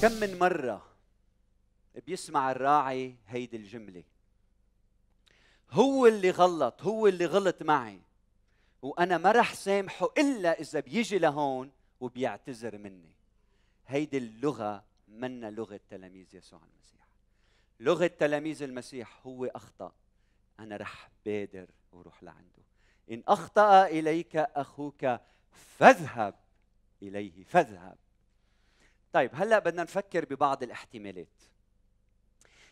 كم من مرة بيسمع الراعي هيدي الجملة هو اللي غلط هو اللي غلط معي وأنا ما رح سامحه إلا إذا بيجي لهون وبيعتذر مني هيدي اللغة منا لغة تلاميذ يسوع المسيح لغة تلاميذ المسيح هو أخطأ أنا رح بادر وروح لعنده إن أخطأ إليك أخوك فاذهب إليه فاذهب طيب هلا بدنا نفكر ببعض الاحتمالات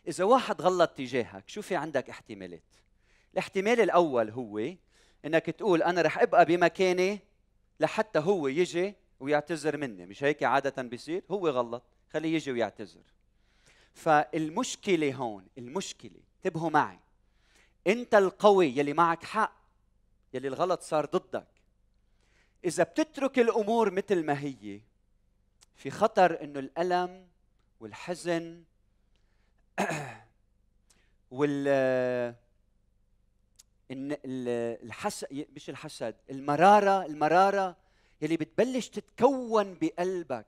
اذا واحد غلط تجاهك شو في عندك احتمالات الاحتمال الاول هو انك تقول انا رح ابقى بمكاني لحتى هو يجي ويعتذر مني مش هيك عاده بيصير هو غلط خليه يجي ويعتذر فالمشكله هون المشكله انتبهوا معي انت القوي يلي معك حق يلي الغلط صار ضدك اذا بتترك الامور مثل ما هي في خطر انه الالم والحزن وال إن الحسد مش الحسد المراره المراره يلي بتبلش تتكون بقلبك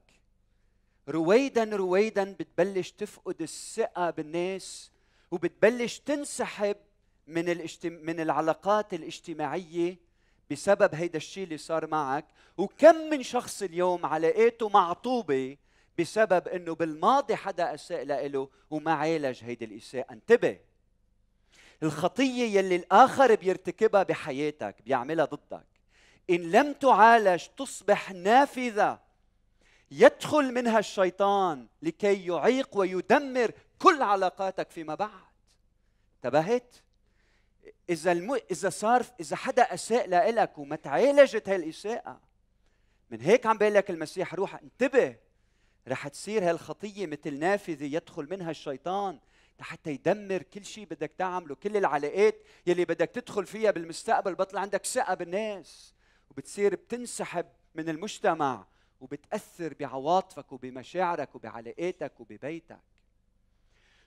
رويدا رويدا بتبلش تفقد الثقه بالناس وبتبلش تنسحب من الاجتم... من العلاقات الاجتماعيه بسبب هيدا الشيء اللي صار معك وكم من شخص اليوم علاقاته معطوبه بسبب انه بالماضي حدا اساء له وما عالج هيدي الاساءه انتبه الخطيه يلي الاخر بيرتكبها بحياتك بيعملها ضدك ان لم تعالج تصبح نافذه يدخل منها الشيطان لكي يعيق ويدمر كل علاقاتك فيما بعد انتبهت اذا الم... اذا صار اذا حدا اساء لإلك وما تعالجت هالاساءه من هيك عم بقول لك المسيح روح انتبه رح تصير هالخطيه مثل نافذه يدخل منها الشيطان لحتى يدمر كل شيء بدك تعمله كل العلاقات يلي بدك تدخل فيها بالمستقبل بطل عندك ثقه بالناس وبتصير بتنسحب من المجتمع وبتاثر بعواطفك وبمشاعرك وبعلاقاتك وببيتك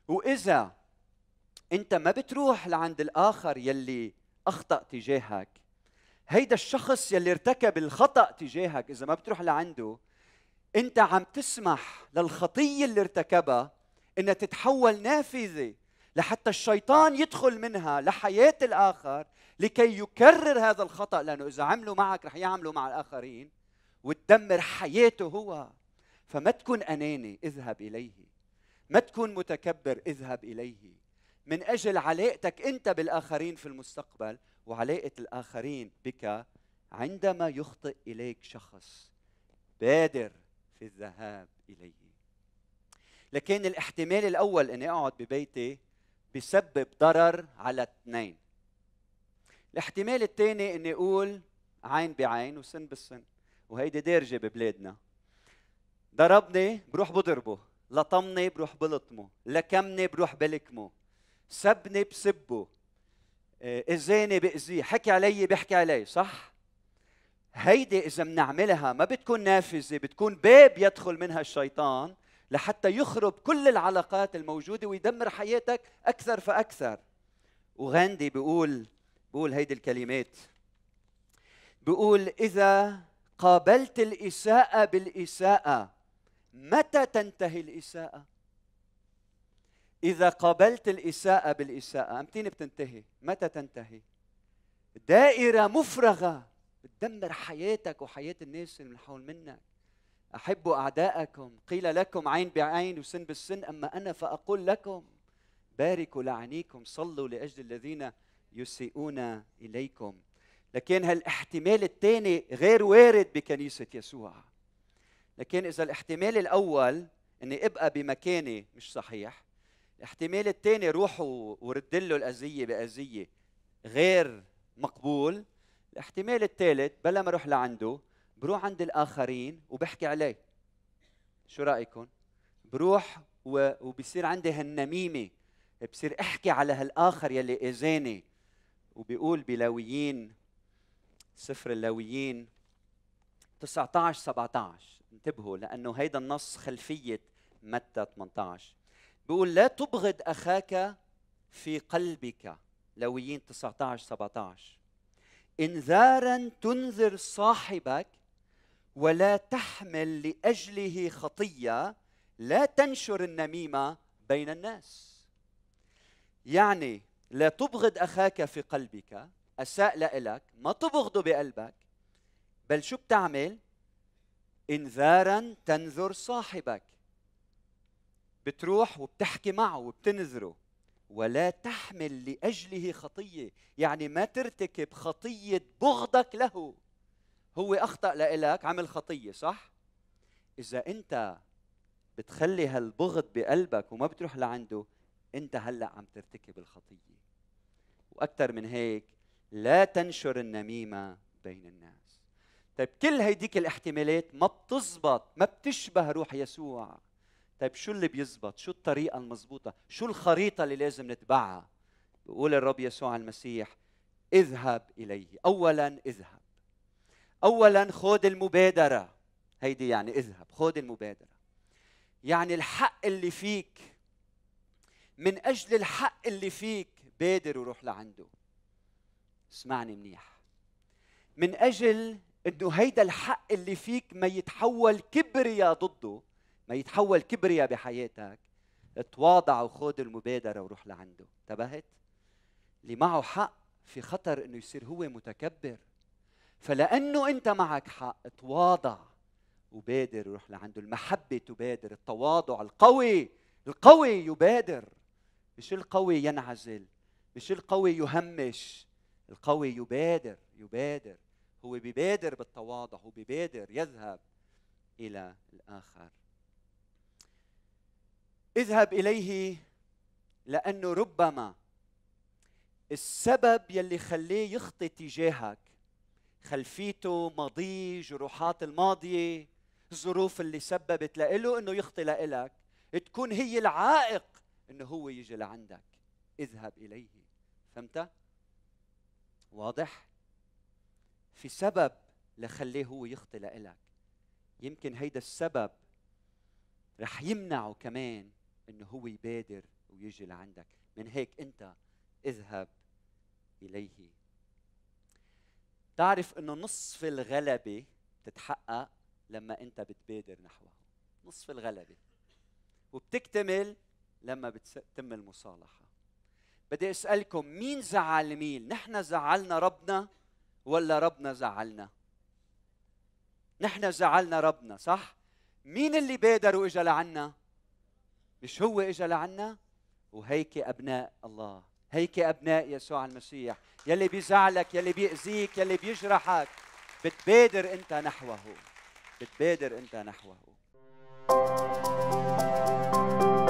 واذا انت ما بتروح لعند الاخر يلي اخطا تجاهك هيدا الشخص يلي ارتكب الخطا تجاهك اذا ما بتروح لعنده انت عم تسمح للخطيه اللي ارتكبها انها تتحول نافذه لحتى الشيطان يدخل منها لحياه الاخر لكي يكرر هذا الخطا لانه اذا عملوا معك رح يعملوا مع الاخرين وتدمر حياته هو فما تكون اناني اذهب اليه ما تكون متكبر اذهب اليه من اجل علاقتك انت بالاخرين في المستقبل وعلاقه الاخرين بك عندما يخطئ اليك شخص بادر في الذهاب اليه لكن الاحتمال الاول اني اقعد ببيتي بسبب ضرر على اثنين الاحتمال الثاني اني اقول عين بعين وسن بالسن وهيدي دارجه ببلادنا ضربني بروح بضربه لطمني بروح بلطمه لكمني بروح بلكمه سبني بسبه اذاني آه، باذيه حكي علي بحكي علي صح هيدي اذا بنعملها ما بتكون نافذه بتكون باب يدخل منها الشيطان لحتى يخرب كل العلاقات الموجوده ويدمر حياتك اكثر فاكثر وغاندي بيقول بيقول هيدي الكلمات بيقول اذا قابلت الاساءه بالاساءه متى تنتهي الاساءه إذا قابلت الإساءة بالإساءة أمتين بتنتهي متى تنتهي دائرة مفرغة بتدمر حياتك وحياة الناس اللي من حول منك أحبوا أعداءكم قيل لكم عين بعين وسن بالسن أما أنا فأقول لكم باركوا لعنيكم صلوا لأجل الذين يسيئون إليكم لكن هالاحتمال الثاني غير وارد بكنيسة يسوع لكن إذا الاحتمال الأول أني أبقى بمكاني مش صحيح احتمال الثاني روح ورد له الاذيه باذيه غير مقبول الاحتمال الثالث بلا ما اروح لعنده بروح عند الاخرين وبحكي عليه شو رايكم بروح وبصير عندي هالنميمه بصير احكي على هالاخر يلي اذاني وبيقول بلاويين سفر اللاويين 19 17 انتبهوا لانه هيدا النص خلفيه متى 18 بيقول لا تبغض اخاك في قلبك لويين 19 17 انذارا تنذر صاحبك ولا تحمل لاجله خطيه لا تنشر النميمه بين الناس يعني لا تبغض اخاك في قلبك اساء لك ما تبغضه بقلبك بل شو بتعمل انذارا تنذر صاحبك بتروح وبتحكي معه وبتنذره ولا تحمل لاجله خطيه يعني ما ترتكب خطيه بغضك له هو اخطا لك عمل خطيه صح اذا انت بتخلي هالبغض بقلبك وما بتروح لعنده انت هلا عم ترتكب الخطيه واكثر من هيك لا تنشر النميمه بين الناس طيب كل هيديك الاحتمالات ما بتزبط ما بتشبه روح يسوع طيب شو اللي بيزبط شو الطريقه المضبوطه شو الخريطه اللي لازم نتبعها بيقول الرب يسوع المسيح اذهب اليه اولا اذهب اولا خذ المبادره هيدي يعني اذهب خذ المبادره يعني الحق اللي فيك من اجل الحق اللي فيك بادر وروح لعنده اسمعني منيح من اجل انه هيدا الحق اللي فيك ما يتحول كبرياء ضده ما يتحول كبرياء بحياتك تواضع وخذ المبادره وروح لعنده انتبهت اللي معه حق في خطر انه يصير هو متكبر فلانه انت معك حق تواضع وبادر وروح لعنده المحبه تبادر التواضع القوي القوي يبادر مش القوي ينعزل مش القوي يهمش القوي يبادر يبادر هو بيبادر بالتواضع هو ببادر يذهب الى الاخر اذهب اليه لانه ربما السبب يلي خليه يخطي تجاهك خلفيته ماضيه جروحات الماضيه الظروف اللي سببت له انه يخطي لإلك تكون هي العائق انه هو يجي لعندك اذهب اليه فهمت واضح في سبب لخليه هو يخطي لإلك يمكن هيدا السبب رح يمنعه كمان انه هو يبادر ويجي لعندك من هيك انت اذهب اليه تعرف انه نصف الغلبه بتتحقق لما انت بتبادر نحوه نصف الغلبه وبتكتمل لما بتتم المصالحه بدي اسالكم مين زعل مين نحن زعلنا ربنا ولا ربنا زعلنا نحن زعلنا ربنا صح مين اللي بادر واجا لعنا مش هو اجى لعنا وهيك ابناء الله هيك ابناء يسوع المسيح يلي بيزعلك يلي بيأذيك يلي بيجرحك بتبادر انت نحوه بتبادر انت نحوه